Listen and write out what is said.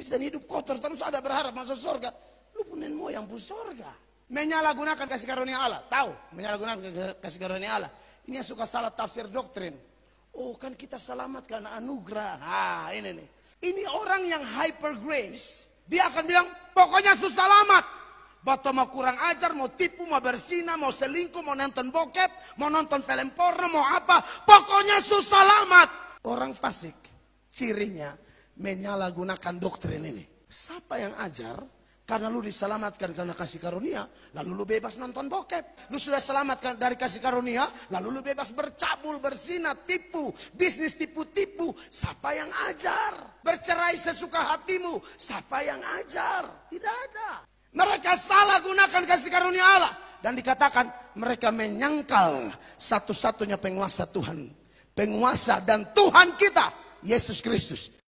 Kristen hidup kotor terus ada berharap masuk surga. Lu punen moyang pun surga. Menyalahgunakan kasih karunia Allah. Tahu, menyalahgunakan kasih karunia Allah. Ini yang suka salah tafsir doktrin. Oh kan kita selamat karena anugerah. Nah ini nih. Ini orang yang hyper grace. Dia akan bilang pokoknya susah selamat. Bato mau kurang ajar, mau tipu, mau bersina, mau selingkuh, mau nonton bokep, mau nonton film porno, mau apa. Pokoknya susah selamat. Orang fasik. Cirinya menyalahgunakan doktrin ini. Siapa yang ajar? Karena lu diselamatkan karena kasih karunia, lalu lu bebas nonton bokep. Lu sudah selamatkan dari kasih karunia, lalu lu bebas bercabul, bersinat, tipu, bisnis tipu-tipu. Siapa yang ajar? Bercerai sesuka hatimu. Siapa yang ajar? Tidak ada. Mereka salah gunakan kasih karunia Allah. Dan dikatakan mereka menyangkal satu-satunya penguasa Tuhan. Penguasa dan Tuhan kita, Yesus Kristus.